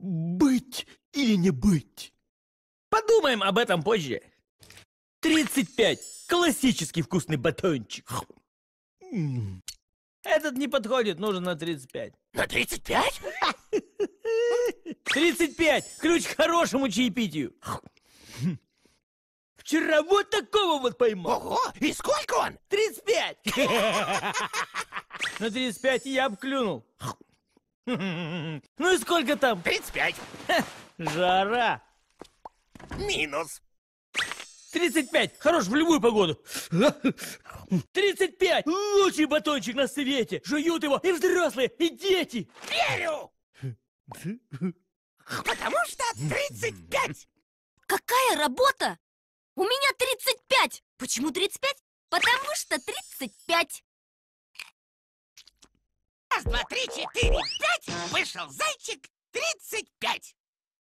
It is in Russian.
Быть или не быть? Подумаем об этом позже. 35. Классический вкусный батончик. Этот не подходит, нужен на 35. На 35? 35! Ключ к хорошему чаепитию. Вчера вот такого вот поймал. Ого, и сколько он? 35! На 35 я обклюнул. Ну и сколько там? 35. Ха, жара. Минус. 35. Хорош в любую погоду. 35. Лучший батончик на свете. Жуют его и взрослые, и дети. Верю. Потому что 35. Какая работа? У меня 35. Почему 35? Потому что 35. Раз, два, три, четыре, пять вышел зайчик тридцать пять.